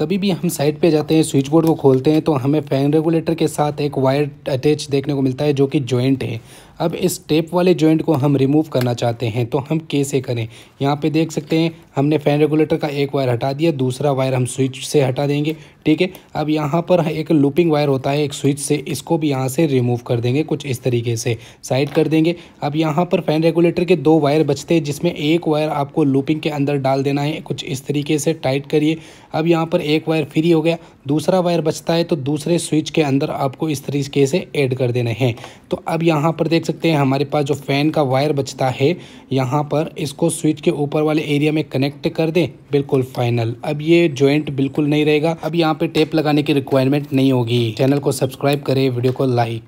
कभी भी हम साइड पे जाते हैं स्विच बोर्ड को खोलते हैं तो हमें फ़ैन रेगुलेटर के साथ एक वायर अटैच देखने को मिलता है जो कि जॉइंट है अब इस टेप वाले जॉइंट को हम रिमूव करना चाहते हैं तो हम कैसे करें यहाँ पे देख सकते हैं हमने फ़ैन रेगुलेटर का एक वायर हटा दिया दूसरा वायर हम स्विच से हटा देंगे ठीक है अब यहाँ पर एक लूपिंग वायर होता है एक स्विच से इसको भी यहाँ से रिमूव कर देंगे कुछ इस तरीके से साइड कर देंगे अब यहाँ पर फ़ैन रेगुलेटर के दो वायर बचते हैं जिसमें एक वायर आपको लूपिंग के अंदर डाल देना है कुछ इस तरीके से टाइट करिए अब यहाँ पर एक वायर फ्री हो गया दूसरा वायर बचता है तो दूसरे स्विच के अंदर आपको इस तरीके से एड कर देना है तो अब यहाँ पर देख सकते हैं हमारे पास जो फ़ैन का वायर बचता है यहाँ पर इसको स्विच के ऊपर वाले एरिया में कनेक्ट कर दें बिल्कुल फाइनल अब ये ज्वाइंट बिल्कुल नहीं रहेगा अब यहाँ पे टेप लगाने की रिक्वायरमेंट नहीं होगी चैनल को सब्सक्राइब करें वीडियो को लाइक